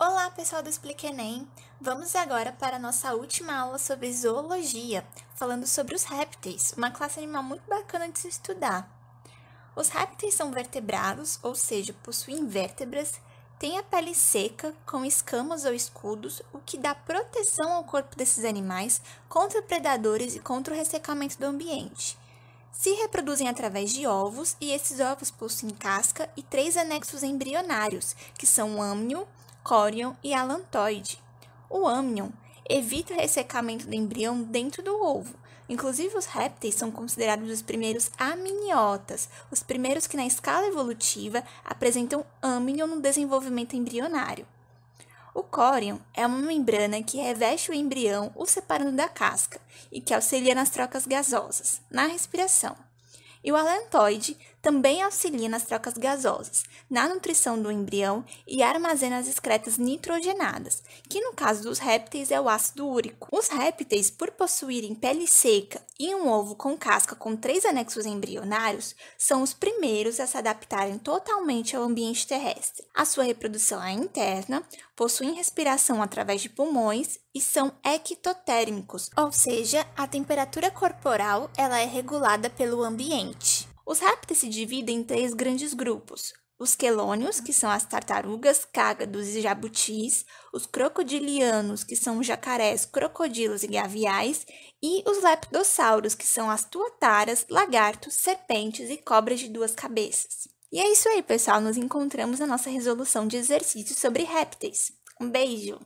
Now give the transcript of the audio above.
Olá, pessoal do Explique Enem! Vamos agora para a nossa última aula sobre zoologia, falando sobre os répteis, uma classe animal muito bacana de se estudar. Os répteis são vertebrados, ou seja, possuem vértebras, têm a pele seca, com escamas ou escudos, o que dá proteção ao corpo desses animais contra predadores e contra o ressecamento do ambiente. Se reproduzem através de ovos e esses ovos possuem casca e três anexos embrionários, que são o âmnion, córion e alantoide. O âmnion evita o ressecamento do embrião dentro do ovo. Inclusive, os répteis são considerados os primeiros amniotas, os primeiros que, na escala evolutiva, apresentam âmnion no desenvolvimento embrionário. O córion é uma membrana que reveste o embrião o separando da casca e que auxilia nas trocas gasosas, na respiração. E o alantoide também auxilia nas trocas gasosas, na nutrição do embrião e armazena as excretas nitrogenadas, que no caso dos répteis é o ácido úrico. Os répteis, por possuírem pele seca e um ovo com casca com três anexos embrionários, são os primeiros a se adaptarem totalmente ao ambiente terrestre. A sua reprodução é interna, possuem respiração através de pulmões e são ectotérmicos, ou seja, a temperatura corporal ela é regulada pelo ambiente. Os répteis se dividem em três grandes grupos: os quelônios, que são as tartarugas, cágados e jabutis, os crocodilianos, que são jacarés, crocodilos e gaviais, e os lepidossauros, que são as tuataras, lagartos, serpentes e cobras de duas cabeças. E é isso aí, pessoal. Nos encontramos na nossa resolução de exercícios sobre répteis. Um beijo!